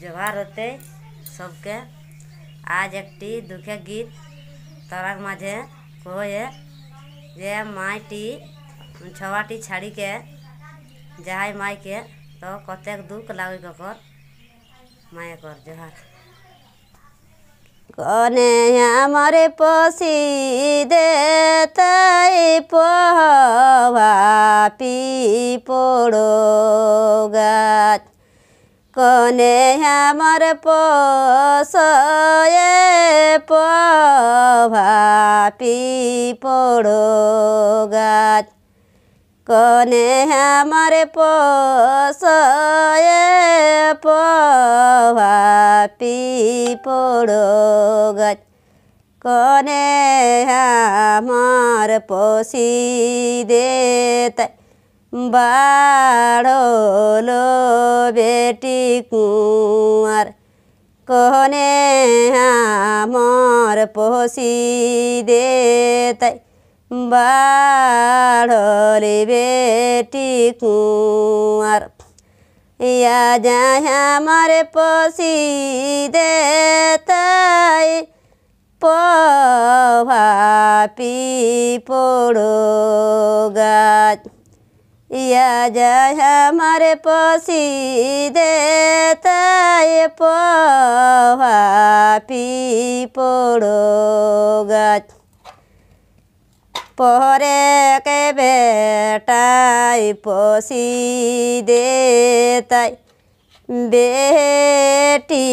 जोहार होते सबके आज एक दुखे गीत तरक माझे कहे जे माइटी छवाटी छाड़ी के जहाँ माई के तो कतेक दुख लग कर माए कर जोहार कने हमारे पसी देते पोड़ो কনে আমার পসয়ে পভাপি পড়ো গাছ কনে আমার পসয়ে পভাপি পড়ো গাছ কনে আমার পশি দেতায় বাড়লো বেটি কুয়ার কনে আমার পশি দে তাই বাড়লে বেটি কুয়ার ইয়া যায় আমার পশি দে তাই পি পড়ো গাছ ইয়াজ হামারে পশি দেতায় পি পড়ো গাছ পরে কে বেটাই পশি দেতাই বেটি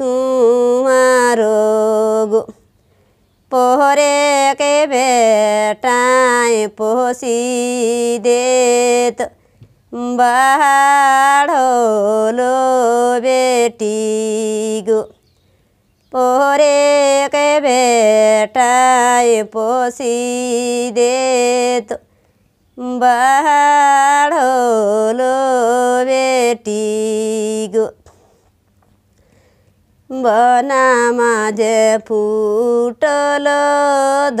কুমারো पोहरे के बेटाएँ पोसी देत बाढ़ोलो बेटी गो पोहरे के बेटाएँ पोसी देत बाढ़ोलो बेटी বনা মাঝে ফুটল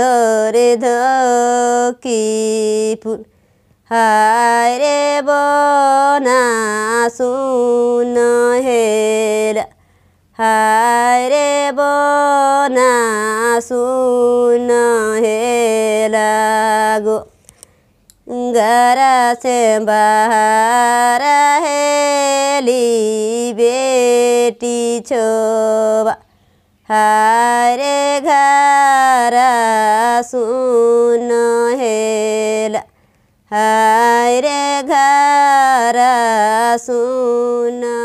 ধরে ধকি ফুল হায় রে বনা শুন হেরা হায় রে বনা শুন হেলা घर से बाहर हेली बेटी छोबा हरे घरा सुन हेला हरे घर सुना